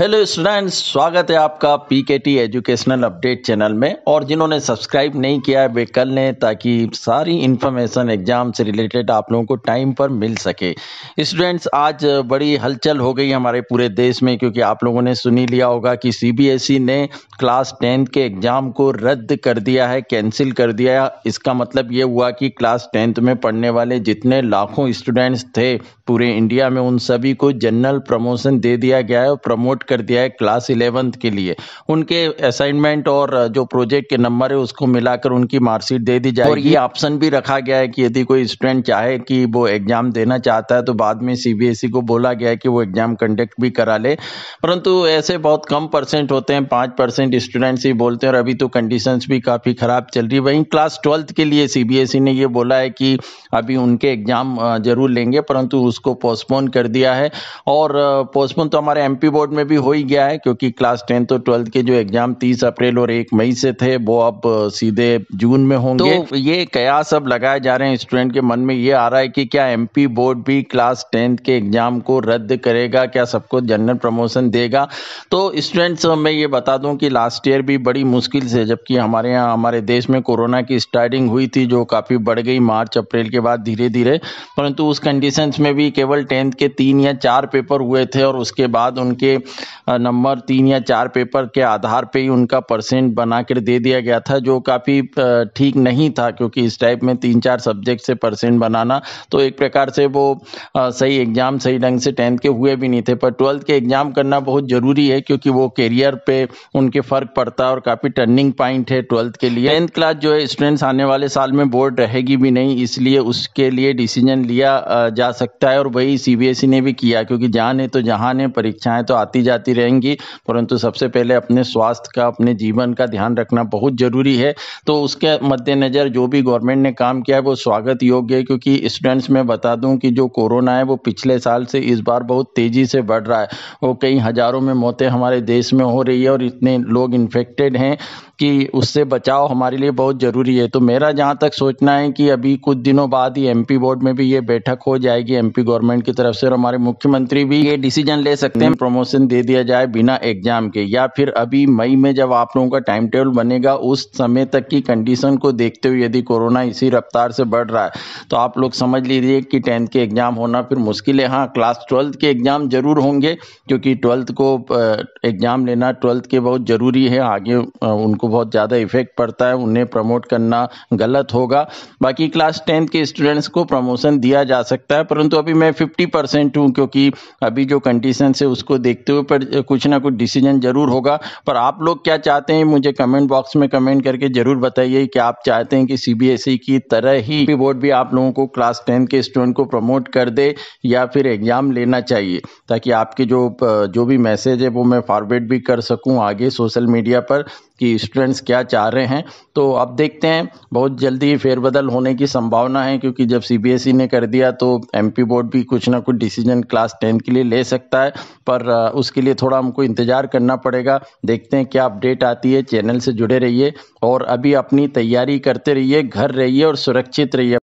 hello students स्वागत है आपका पीकेटी एजुकेशनल अपडेट चैनल में और जिन्होंने सब्सक्राइब नहीं किया है वे कर लें ताकि सारी इन्फॉर्मेशन एग्जाम से रिलेटेड आप लोगों को टाइम पर मिल सके स्टूडेंट्स आज बड़ी हलचल हो गई हमारे पूरे देश में क्योंकि आप लोगों ने सुनी लिया होगा कि सीबीएसई e ने क्लास टेंथ के एग्ज़ाम को रद्द कर दिया है कैंसिल कर दिया है इसका मतलब ये हुआ कि क्लास टेंथ में पढ़ने वाले जितने लाखों स्टूडेंट्स थे पूरे इंडिया में उन सभी को जनरल प्रमोशन दे दिया गया है और प्रमोट कर दिया है क्लास इलेवेंथ के लिए उनके असाइनमेंट और जो प्रोजेक्ट के नंबर है उसको मिलाकर उनकी मार्कशीट दे दी जाए और ये ऑप्शन भी रखा गया है कि यदि कोई स्टूडेंट चाहे कि वो एग्जाम देना चाहता है तो बाद में सीबीएसई e को बोला गया है कि वो एग्जाम कंडक्ट भी करा ले परंतु ऐसे बहुत कम परसेंट होते हैं पांच परसेंट स्टूडेंट्स ही बोलते हैं और अभी तो कंडीशंस भी काफ़ी ख़राब चल रही है वहीं क्लास ट्वेल्थ के लिए सीबीएसई e ने ये बोला है कि अभी उनके एग्जाम जरूर लेंगे परंतु उसको पोस्टपोन कर दिया है और पोस्टपोन तो हमारे एमपी बोर्ड में भी भी हो ही गया है क्योंकि क्लास टेंथ और ट्वेल्थ के जो एग्जाम तीस अप्रैल और एक मई से थे वो अब सीधे जून में होंगे तो ये कयास अब लगाए जा रहे हैं स्टूडेंट के मन में ये आ रहा है कि क्या एमपी बोर्ड भी क्लास टेंथ के एग्जाम को रद्द करेगा क्या सबको जनरल प्रमोशन देगा तो स्टूडेंट्स मैं ये बता दूं कि लास्ट ईयर भी बड़ी मुश्किल से जबकि हमारे यहाँ हमारे देश में कोरोना की स्टार्टिंग हुई थी जो काफ़ी बढ़ गई मार्च अप्रैल के बाद धीरे धीरे परंतु उस कंडीशंस में भी केवल टेंथ के तीन या चार पेपर हुए थे और उसके बाद उनके नंबर तीन या चार पेपर के आधार पे ही उनका परसेंट बनाकर दे दिया गया था जो काफ़ी ठीक नहीं था क्योंकि इस टाइप में तीन चार सब्जेक्ट से परसेंट बनाना तो एक प्रकार से वो सही एग्ज़ाम सही ढंग से टेंथ के हुए भी नहीं थे पर ट्वेल्थ के एग्ज़ाम करना बहुत ज़रूरी है क्योंकि वो कैरियर पे उनके फ़र्क पड़ता है और काफ़ी टर्निंग पॉइंट है ट्वेल्थ के लिए टेंथ क्लास जो है स्टूडेंट्स आने वाले साल में बोर्ड रहेगी भी नहीं इसलिए उसके लिए डिसीजन लिया जा सकता है और वही सी ने भी किया क्योंकि जान है तो जहाँ ने परीक्षाएं तो आती जा जाती रहेंगी परंतु सबसे पहले अपने स्वास्थ्य का अपने जीवन का ध्यान रखना बहुत ज़रूरी है तो उसके मद्देनज़र जो भी गवर्नमेंट ने काम किया है वो स्वागत योग्य है क्योंकि स्टूडेंट्स मैं बता दूं कि जो कोरोना है वो पिछले साल से इस बार बहुत तेज़ी से बढ़ रहा है वो कई हज़ारों में मौतें हमारे देश में हो रही है और इतने लोग इन्फेक्टेड हैं कि उससे बचाव हमारे लिए बहुत ज़रूरी है तो मेरा जहाँ तक सोचना है कि अभी कुछ दिनों बाद ही एमपी बोर्ड में भी ये बैठक हो जाएगी एमपी गवर्नमेंट की तरफ से और हमारे मुख्यमंत्री भी ये डिसीजन ले सकते हैं प्रमोशन दे दिया जाए बिना एग्जाम के या फिर अभी मई में जब आप लोगों का टाइम टेबल बनेगा उस समय तक की कंडीशन को देखते हुए यदि कोरोना इसी रफ्तार से बढ़ रहा है तो आप लोग समझ लीजिए कि टेंथ के एग्जाम होना फिर मुश्किल है हाँ क्लास ट्वेल्थ के एग्जाम जरूर होंगे क्योंकि ट्वेल्थ को एग्जाम लेना ट्वेल्थ के बहुत जरूरी है आगे उनको को बहुत ज़्यादा इफेक्ट पड़ता है उन्हें प्रमोट करना गलत होगा बाकी क्लास टेंथ के स्टूडेंट्स को प्रमोशन दिया जा सकता है परंतु अभी मैं फिफ्टी परसेंट हूँ क्योंकि अभी जो कंडीशन है उसको देखते हुए पर कुछ ना कुछ डिसीजन जरूर होगा पर आप लोग क्या चाहते हैं मुझे कमेंट बॉक्स में कमेंट करके जरूर बताइए कि आप चाहते हैं कि सीबीएसई e की तरह ही बोर्ड भी आप लोगों को क्लास टेंथ के स्टूडेंट को प्रमोट कर दे या फिर एग्जाम लेना चाहिए ताकि आपके जो जो भी मैसेज है वो मैं फॉरवर्ड भी कर सकूं आगे सोशल मीडिया पर कि स्टूडेंट्स क्या चाह रहे हैं तो अब देखते हैं बहुत जल्दी फेरबदल होने की संभावना है क्योंकि जब सी e ने कर दिया तो एम बोर्ड भी कुछ ना कुछ डिसीजन क्लास टेन के लिए ले सकता है पर उसके लिए थोड़ा हमको इंतज़ार करना पड़ेगा देखते हैं क्या अपडेट आती है चैनल से जुड़े रहिए और अभी अपनी तैयारी करते रहिए घर रहिए और सुरक्षित रहिए